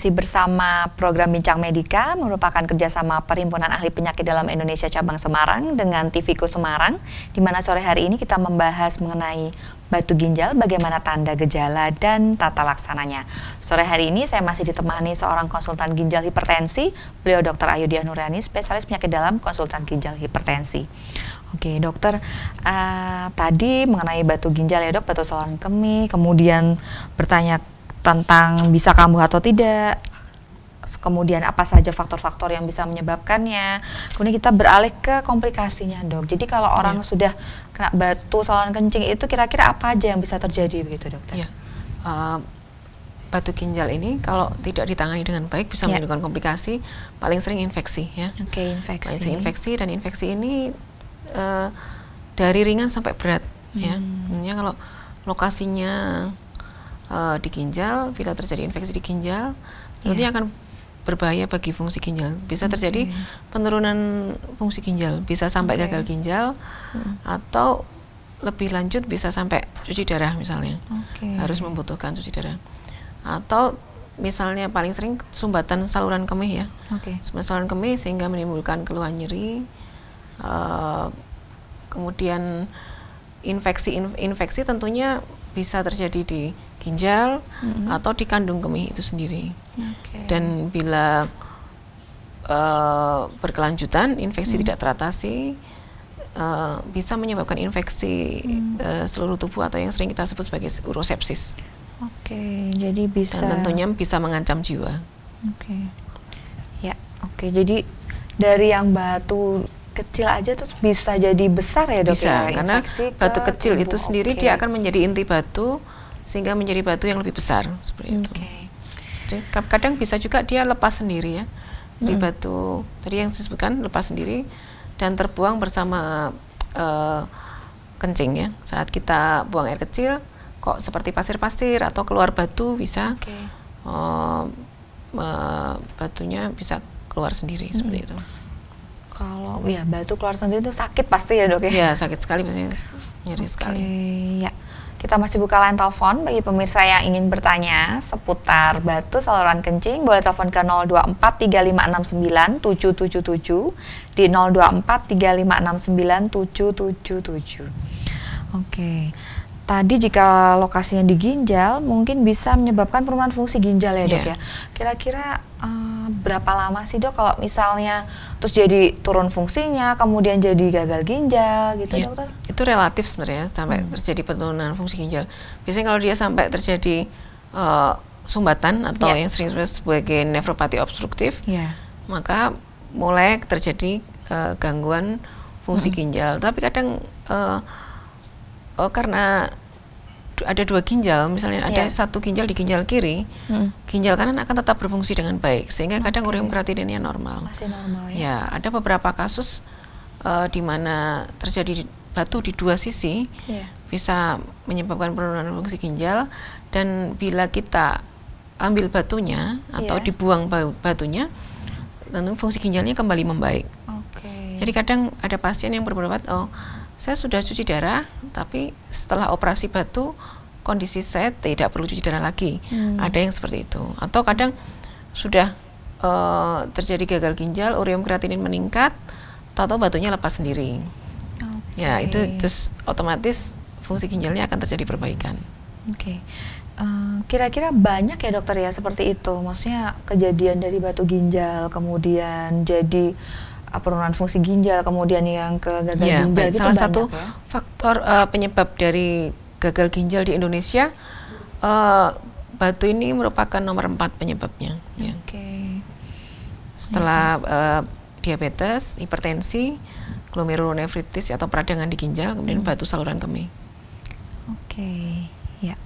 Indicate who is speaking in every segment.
Speaker 1: masih bersama program Bincang Medika merupakan kerjasama Perhimpunan Ahli Penyakit Dalam Indonesia Cabang Semarang dengan TVKU Semarang, di mana sore hari ini kita membahas mengenai batu ginjal, bagaimana tanda gejala dan tata laksananya. Sore hari ini saya masih ditemani seorang konsultan ginjal hipertensi, beliau Dr. Ayu Diah spesialis penyakit dalam konsultan ginjal hipertensi. Oke dokter, uh, tadi mengenai batu ginjal ya dok, batu saluran kemih, kemudian bertanya tentang bisa kambuh atau tidak kemudian apa saja faktor-faktor yang bisa menyebabkannya. Kemudian kita beralih ke komplikasinya, Dok. Jadi kalau iya. orang ya. sudah kena batu saluran kencing itu kira-kira apa aja yang bisa terjadi begitu, Dokter? ya. Uh, eh, batu ginjal ini kalau tidak
Speaker 2: ditangani dengan baik bisa ya. menimbulkan komplikasi, paling sering infeksi ya. Oke, okay, infeksi. Paling sering infeksi dan infeksi ini uh, dari ringan sampai berat ya. hmm. ya. Kemudian kalau lokasinya uh, eh, di ginjal, bila terjadi infeksi di ginjal, yeah. tentunya akan berbahaya bagi fungsi ginjal. Bisa okay. terjadi penurunan fungsi ginjal, bisa sampai okay. gagal ginjal hmm. atau lebih lanjut bisa sampai cuci darah misalnya. Okay. Harus membutuhkan cuci darah. Atau misalnya paling sering sumbatan saluran kemih ya. Okay. Sumbatan saluran kemih sehingga menimbulkan keluhan nyeri. Uh, kemudian infeksi infeksi tentunya bisa terjadi di ginjal mm -hmm. atau di kandung kemih itu sendiri. Okay. Dan bila uh, berkelanjutan infeksi mm. tidak teratasi uh, bisa menyebabkan infeksi mm. uh, seluruh tubuh atau yang sering kita sebut sebagai urosepsis.
Speaker 1: Oke, okay, jadi bisa. Dan tentunya
Speaker 2: bisa mengancam jiwa.
Speaker 1: Oke. Okay. Ya, oke. Okay. Jadi dari yang batu kecil aja terus bisa jadi besar ya dok bisa, ya? Infeksi karena batu kecil tubuh. itu sendiri okay. dia akan
Speaker 2: menjadi inti batu sehingga menjadi batu yang lebih besar seperti okay. itu. Jadi, kadang bisa juga dia lepas sendiri ya dari hmm. batu tadi yang disebutkan lepas sendiri dan terbuang bersama uh, kencing ya saat kita buang air kecil kok seperti pasir-pasir atau keluar batu bisa okay. uh, eh, uh, batunya bisa keluar sendiri hmm. seperti itu
Speaker 1: kalau oh ya batu keluar sendiri itu sakit pasti ya dok ya? Iya sakit sekali pasti nyeri okay, sekali. Ya. Kita masih buka line telepon bagi pemirsa yang ingin bertanya seputar batu saluran kencing boleh telepon ke 0243569777 di 0243569777. Oke. Okay tadi jika lokasinya di ginjal mungkin bisa menyebabkan penurunan fungsi ginjal ya dok yeah. ya. Kira-kira eh, berapa lama sih dok kalau misalnya terus jadi turun fungsinya, kemudian jadi gagal ginjal gitu ya, dokter? Itu
Speaker 2: relatif sebenarnya sampai hmm. terjadi penurunan fungsi ginjal. Biasanya kalau dia sampai terjadi uh, sumbatan atau ya. yang sering disebut sebagai nefropati obstruktif, ya. maka mulai terjadi uh, gangguan fungsi hmm. ginjal. Tapi kadang uh, oh, karena ada dua ginjal, misalnya yeah. satu ginjal di ginjal kiri, hmm. ginjal kanan akan tetap berfungsi dengan baik sehingga okay. kadang urium kreatininnya normal. Masih normal ya. Ya, ada beberapa kasus uh, di mana terjadi batu di dua sisi yeah. bisa menyebabkan penurunan fungsi ginjal dan bila kita ambil batunya atau yeah. dibuang batunya, tentu fungsi ginjalnya kembali membaik. Okay. Jadi kadang ada pasien yang berobat oh saya sudah cuci darah, tapi setelah operasi batu kondisi saya tidak perlu cuci darah lagi. Hmm. Ada yang seperti itu. Atau kadang sudah uh, terjadi gagal ginjal, ureum kreatinin meningkat, atau batunya lepas sendiri. Okay. Ya itu terus otomatis fungsi ginjalnya akan terjadi perbaikan.
Speaker 1: Oke. Okay. Eh, kira-kira banyak ya dokter ya seperti itu. Maksudnya kejadian dari batu ginjal kemudian jadi penurunan fungsi ginjal, kemudian yang ke gagal ya, ginjal. Itu salah satu ya?
Speaker 2: faktor uh, penyebab dari gagal ginjal di Indonesia uh, batu ini merupakan nomor empat penyebabnya. Ya. Oke. Setelah uh, diabetes, hipertensi, glomerulonefritis atau peradangan di ginjal, kemudian hmm. batu saluran kemih.
Speaker 1: Oke, okay. ya.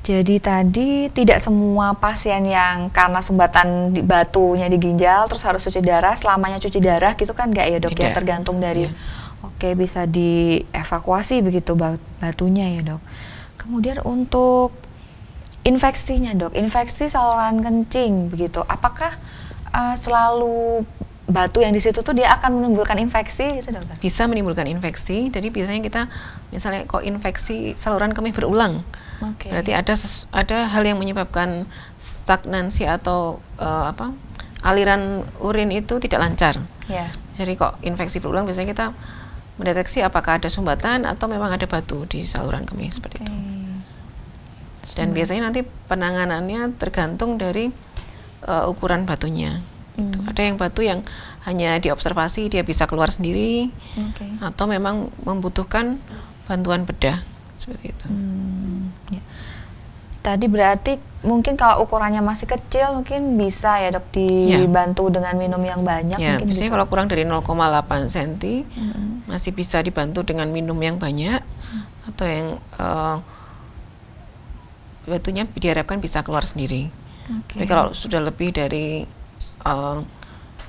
Speaker 1: Jadi tadi tidak semua pasien yang karena sumbatan di batunya di ginjal terus harus cuci darah selamanya cuci darah gitu kan enggak ya dok tidak. ya iya. tergantung dari ya. oke okay, bisa dievakuasi begitu batunya ya dok. Kemudian untuk infeksinya dok, infeksi saluran kencing begitu, apakah uh, selalu batu yang di situ tuh dia akan menimbulkan infeksi
Speaker 2: gitu dokter? Bisa menimbulkan infeksi. Jadi biasanya kita misalnya kok infeksi saluran kemih berulang. Okay. Berarti ada ada hal yang menyebabkan stagnansi atau uh, apa aliran urin itu tidak lancar. Yeah. Jadi kok infeksi berulang biasanya kita mendeteksi apakah ada sumbatan atau memang ada batu di saluran kemih seperti itu. Dan hmm. biasanya nanti penanganannya tergantung dari uh, ukuran batunya. Gitu. Hmm. Itu. Ada yang batu yang hanya diobservasi dia bisa keluar sendiri okay. atau memang membutuhkan bantuan bedah seperti itu. Hmm.
Speaker 1: Ya. Tadi berarti mungkin kalau ukurannya masih kecil mungkin bisa ya dok ya. dibantu ya. dengan minum yang banyak. Ya, mungkin biasanya gitu.
Speaker 2: kalau kurang dari 0,8 cm hmm. masih bisa dibantu dengan minum yang banyak hmm. atau yang uh, eh, batunya diharapkan bisa keluar sendiri. Okay. Tapi kalau sudah lebih dari uh,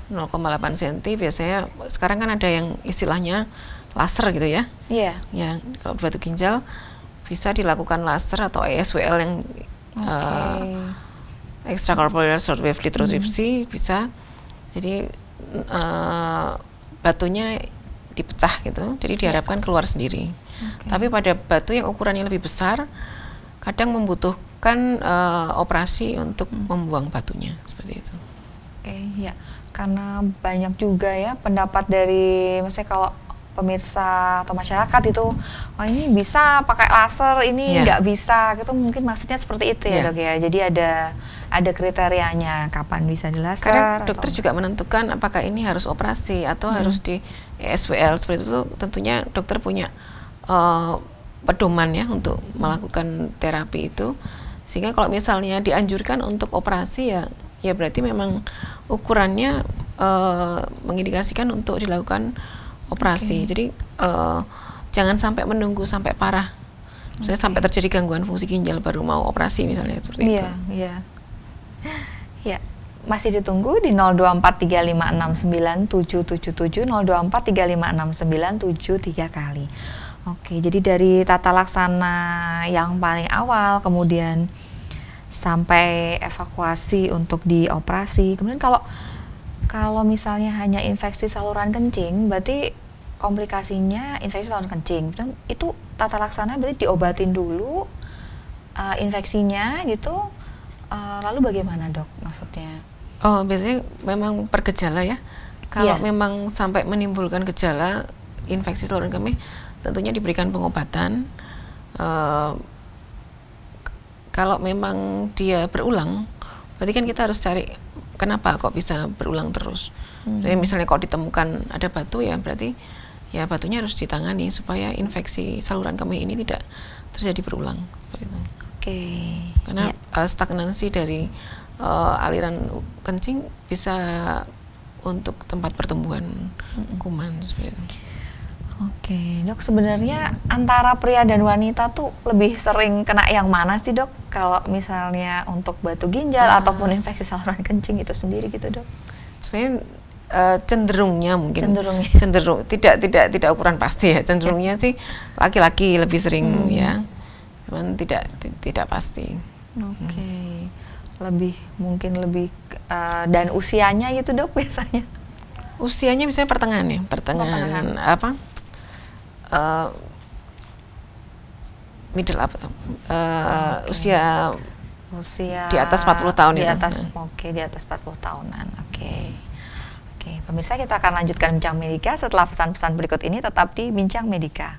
Speaker 2: 0,8 cm biasanya sekarang kan ada yang istilahnya laser gitu ya. Iya. Yeah. Ya, kalau batu ginjal bisa dilakukan laser atau ESWL yang okay. uh, eh, extracorporeal shortwave lithotripsy hmm. bisa. Jadi uh, batunya dipecah gitu, jadi iya. diharapkan keluar sendiri. Okay. Tapi pada batu yang ukurannya lebih besar, kadang membutuhkan uh, operasi untuk hmm. membuang batunya
Speaker 1: seperti itu. Oke, okay, ya karena banyak juga ya pendapat dari, misalnya kalau pemirsa atau masyarakat itu oh ini bisa pakai laser ini iya. nggak yeah. bisa gitu mungkin maksudnya seperti itu ya yeah. dok ya jadi ada ada kriterianya kapan bisa di laser karena dokter atau... juga menentukan apakah ini harus operasi atau hmm. harus di
Speaker 2: SWL seperti itu tentunya dokter punya uh, pedoman ya untuk hmm. melakukan terapi itu sehingga kalau misalnya dianjurkan untuk operasi ya ya berarti memang ukurannya uh, mengindikasikan untuk dilakukan operasi. Okay. Jadi uh, jangan sampai menunggu sampai parah. Misalnya okay. sampai terjadi gangguan fungsi ginjal baru mau operasi misalnya seperti yeah, itu. Iya,
Speaker 1: yeah. iya. Yeah. Masih ditunggu di 0243569777 0243569733 kali. Oke, jadi dari tata laksana yang paling awal kemudian sampai evakuasi untuk dioperasi. Kemudian kalau kalau misalnya hanya infeksi saluran kencing, berarti komplikasinya infeksi saluran kencing itu, kan itu tata laksana berarti diobatin dulu uh, infeksinya gitu uh, lalu bagaimana dok maksudnya
Speaker 2: oh biasanya memang pergejala ya kalau yeah. memang sampai menimbulkan gejala infeksi saluran kemih tentunya diberikan pengobatan uh, kalau memang dia berulang berarti kan kita harus cari kenapa kok bisa berulang terus hmm. Jadi misalnya kok ditemukan ada batu ya berarti ya batunya harus ditangani supaya infeksi saluran kemih ini tidak terjadi berulang seperti itu. Oke. Okay. Karena ya. uh, stagnansi dari uh, aliran kencing bisa untuk tempat pertumbuhan kuman seperti itu.
Speaker 1: Oke, okay. dok sebenarnya hmm. antara pria dan wanita tuh lebih sering kena yang mana sih dok? Kalau misalnya untuk batu ginjal ah. ataupun infeksi saluran kencing itu sendiri gitu dok? Sebenarnya
Speaker 2: uh, cenderungnya mungkin cenderungnya. cenderung tidak tidak tidak ukuran pasti ya cenderungnya iya. sih laki-laki lebih sering hmm. ya cuman tidak tidak pasti
Speaker 1: oke okay. Hmm. lebih mungkin lebih uh, dan usianya itu dok biasanya usianya misalnya pertengahan ya pertengahan,
Speaker 2: pertengahan. apa uh, middle up uh, okay. usia
Speaker 1: usia di atas 40 tahun di atas, itu. Hmm. Oke, okay, di atas 40 tahunan. Oke. Okay. Oke, pemirsa kita akan lanjutkan Bincang Medika setelah pesan-pesan berikut ini tetap di Bincang Medika.